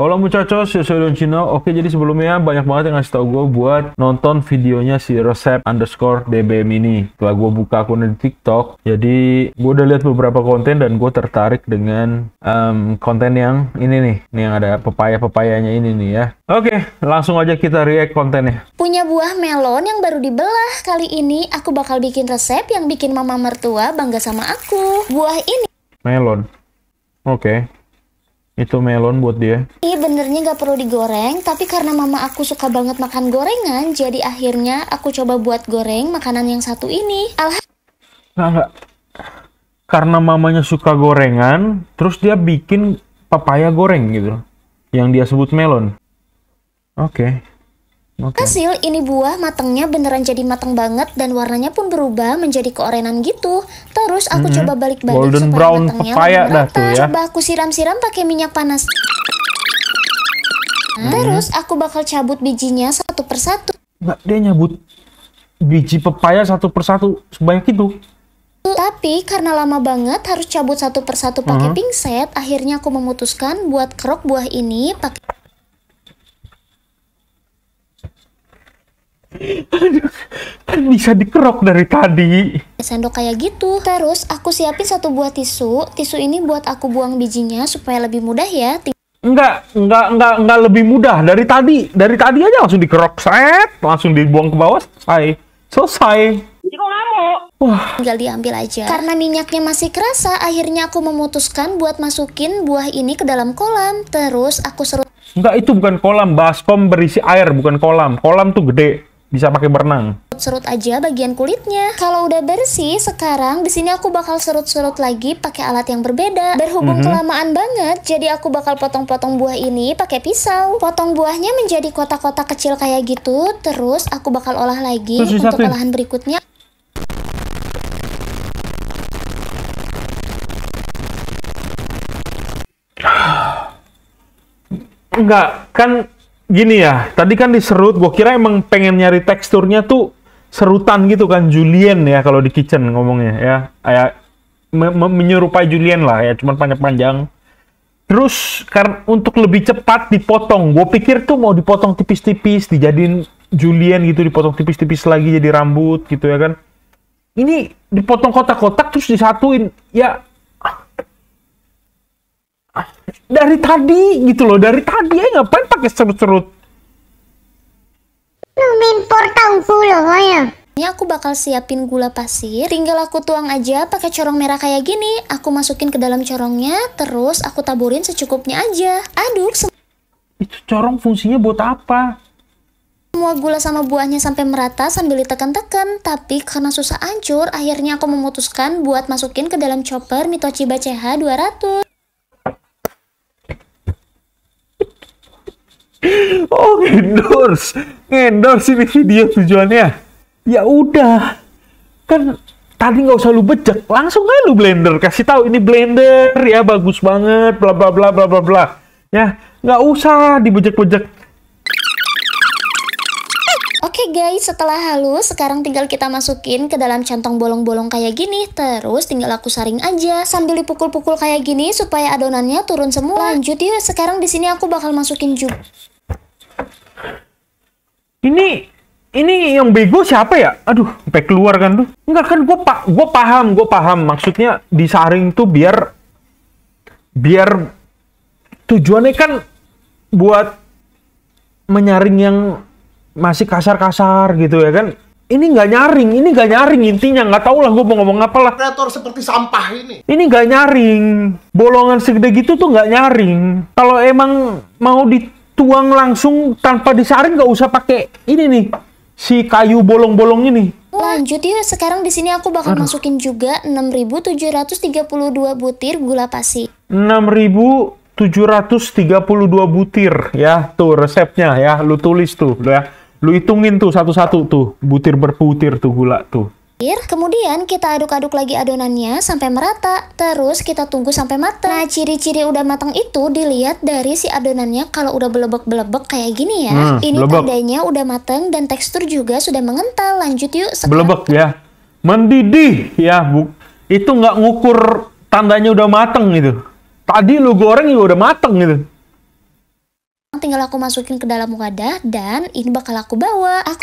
Halo muchachos, yo soy Leoncino. Oke, jadi sebelumnya banyak banget yang ngasih tau gue buat nonton videonya si resep underscore db mini. Setelah gue buka akun di TikTok, jadi gue udah lihat beberapa konten dan gue tertarik dengan um, konten yang ini nih. Ini yang ada pepaya-pepayanya ini nih ya. Oke, langsung aja kita react kontennya. Punya buah melon yang baru dibelah. Kali ini aku bakal bikin resep yang bikin mama mertua bangga sama aku. Buah ini. Melon. Oke. Okay. Itu melon buat dia. Iya benernya gak perlu digoreng, tapi karena mama aku suka banget makan gorengan, jadi akhirnya aku coba buat goreng makanan yang satu ini. Alhamdulillah nggak, Karena mamanya suka gorengan, terus dia bikin papaya goreng gitu. Yang dia sebut melon. Oke. Okay. Okay. Hasil ini buah matangnya beneran jadi matang banget dan warnanya pun berubah menjadi keorenan gitu. Terus aku mm -hmm. coba balik-balik Golden supaya brown matangnya merata. Tuh ya. Coba aku siram-siram pakai minyak panas. Mm -hmm. Terus aku bakal cabut bijinya satu persatu. Mbak, dia nyabut biji pepaya satu persatu sebanyak itu. Tapi karena lama banget harus cabut satu persatu pakai mm -hmm. pingset, akhirnya aku memutuskan buat kerok buah ini pakai Aduh, kan bisa dikerok dari tadi. Sendok kayak gitu. Terus aku siapin satu buah tisu. Tisu ini buat aku buang bijinya supaya lebih mudah ya. Enggak, enggak, enggak, enggak lebih mudah dari tadi. Dari tadi aja langsung dikerok, set, langsung dibuang ke bawah, selesai. Selesai. Jadi kok ngamuk? Wah. Tinggal diambil aja. Karena minyaknya masih kerasa, akhirnya aku memutuskan buat masukin buah ini ke dalam kolam. Terus aku seru. Enggak, itu bukan kolam. Baskom berisi air, bukan kolam. Kolam tuh gede bisa pakai berenang. Serut aja bagian kulitnya. Kalau udah bersih, sekarang di sini aku bakal serut-serut lagi pakai alat yang berbeda. Berhubung mm -hmm. kelamaan banget, jadi aku bakal potong-potong buah ini pakai pisau. Potong buahnya menjadi kotak-kotak kecil kayak gitu, terus aku bakal olah lagi terus untuk olahan berikutnya. Enggak, kan gini ya, tadi kan diserut, gue kira emang pengen nyari teksturnya tuh serutan gitu kan, Julien ya kalau di kitchen ngomongnya ya. Kayak me me menyerupai Julien lah ya, cuman panjang-panjang. Terus karena untuk lebih cepat dipotong, gue pikir tuh mau dipotong tipis-tipis, dijadiin Julien gitu, dipotong tipis-tipis lagi jadi rambut gitu ya kan. Ini dipotong kotak-kotak terus disatuin, ya dari tadi gitu loh dari tadi ya ngapain pakai serut-serut Numin portang pulau ya ini aku bakal siapin gula pasir, tinggal aku tuang aja pakai corong merah kayak gini. Aku masukin ke dalam corongnya, terus aku taburin secukupnya aja. Aduk. Itu corong fungsinya buat apa? Semua gula sama buahnya sampai merata sambil ditekan-tekan, tapi karena susah hancur, akhirnya aku memutuskan buat masukin ke dalam chopper Mitochiba CH 200. oh endorse endorse ini video tujuannya ya udah kan tadi nggak usah lu bejek langsung aja lu blender kasih tahu ini blender ya bagus banget bla bla bla bla bla bla ya nggak usah dibejek-bejek Oke okay guys, setelah halus, sekarang tinggal kita masukin ke dalam centong bolong-bolong kayak gini. Terus tinggal aku saring aja sambil dipukul-pukul kayak gini supaya adonannya turun semua. Lanjut yuk, sekarang di sini aku bakal masukin juga ini ini yang bego siapa ya? Aduh, sampai keluar kan tuh. Enggak kan gue pa gua paham, gue paham. Maksudnya disaring tuh biar biar tujuannya kan buat menyaring yang masih kasar-kasar gitu ya kan. Ini nggak nyaring, ini nggak nyaring intinya. Nggak tau lah gue mau ngomong apa lah. Kreator seperti sampah ini. Ini nggak nyaring. Bolongan segede gitu tuh nggak nyaring. Kalau emang mau di tuang langsung tanpa disaring gak usah pakai ini nih si kayu bolong-bolong ini. Lanjut yuk, sekarang di sini aku bakal Aduh. masukin juga 6.732 butir gula pasir. 6.732 butir ya, tuh resepnya ya, lu tulis tuh ya. Lu hitungin tuh satu-satu tuh, butir berputir tuh gula tuh air. Kemudian kita aduk-aduk lagi adonannya sampai merata. Terus kita tunggu sampai matang. Nah, ciri-ciri udah matang itu dilihat dari si adonannya kalau udah belebek-belebek kayak gini ya. Hmm, Ini belebek. tandanya udah matang dan tekstur juga sudah mengental. Lanjut yuk. Sekarang. Belebek ya. Mendidih ya, Bu. Itu nggak ngukur tandanya udah mateng gitu. Tadi lu goreng ya udah mateng gitu tinggal aku masukin ke dalam wadah dan ini bakal aku bawa. Aku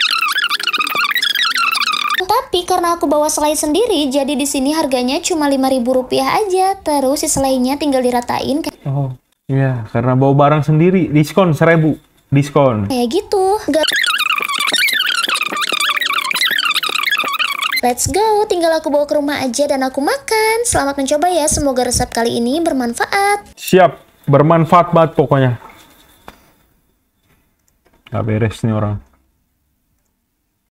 tapi karena aku bawa selai sendiri, jadi di sini harganya cuma lima ribu rupiah aja. Terus si selainya tinggal diratain. Oh, iya. Karena bawa barang sendiri, diskon seribu. Diskon. Kayak gitu. Gak... Let's go, tinggal aku bawa ke rumah aja dan aku makan. Selamat mencoba ya, semoga resep kali ini bermanfaat. Siap, bermanfaat banget pokoknya. Gak beres nih orang.